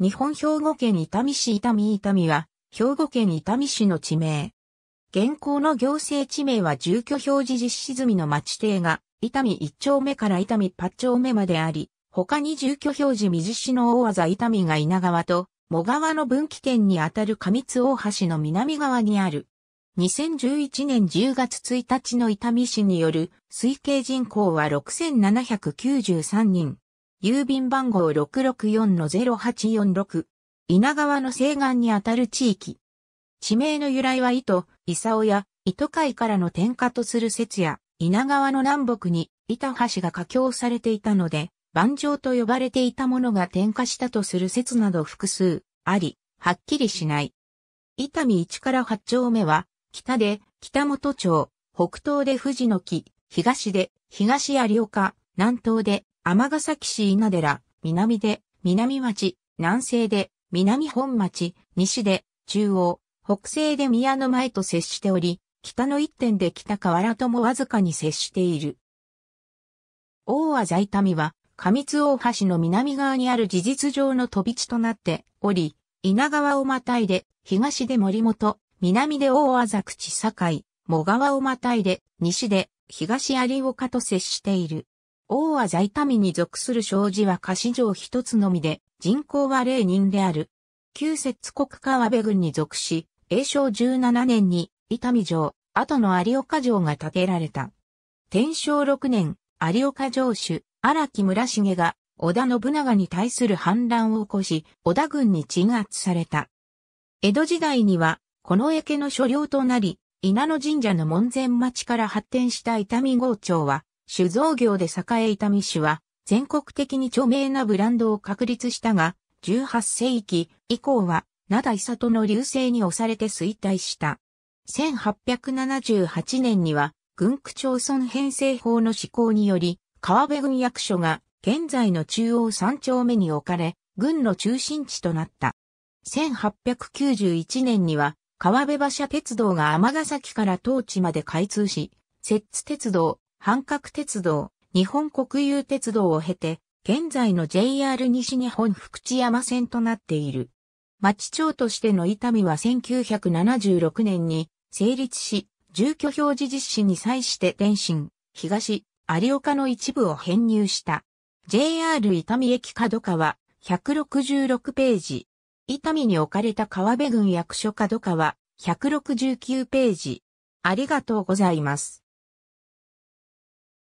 日本兵庫県伊丹市伊丹伊丹は、兵庫県伊丹市の地名。現行の行政地名は住居表示実施済みの町邸が、伊丹1丁目から伊丹8丁目まであり、他に住居表示水市の大技伊丹が稲川と、茂川の分岐点にあたる上津大橋の南側にある。2011年10月1日の伊丹市による推計人口は6793人。郵便番号664-0846。稲川の西岸にあたる地域。地名の由来は糸、伊佐や糸海からの転化とする説や、稲川の南北に板橋が架橋されていたので、万丈と呼ばれていたものが転化したとする説など複数あり、はっきりしない。伊丹1から8丁目は、北で北本町、北東で富士の木、東で東有岡、南東で尼崎市稲寺、南で、南町、南西で、南本町、西で、中央、北西で宮の前と接しており、北の一点で北河原ともわずかに接している。大和在民は、上津大橋の南側にある事実上の飛び地となっており、稲川をまたいで、東で森本、南で大和座口境、茂川をまたいで、西で、東有岡と接している。王は在民に属する障子は菓子城一つのみで、人口は0人である。旧節国川辺郡に属し、永正17年に伊丹城、後の有岡城が建てられた。天正6年、有岡城主、荒木村重が、織田信長に対する反乱を起こし、織田軍に鎮圧された。江戸時代には、この池の所領となり、稲野神社の門前町から発展した伊丹郷町は、酒造業で栄えた三酒は、全国的に著名なブランドを確立したが、18世紀以降は、灘伊里の流星に押されて衰退した。1878年には、軍区町村編成法の施行により、川辺郡役所が現在の中央三丁目に置かれ、軍の中心地となった。1891年には、川辺馬車鉄道が尼崎から当地まで開通し、摂津鉄道、半角鉄道、日本国有鉄道を経て、現在の JR 西日本福知山線となっている。町長としての伊丹は1976年に成立し、住居表示実施に際して天津、東、有岡の一部を編入した。JR 伊丹駅角川、166ページ。伊丹に置かれた川辺郡役所角川、169ページ。ありがとうございます。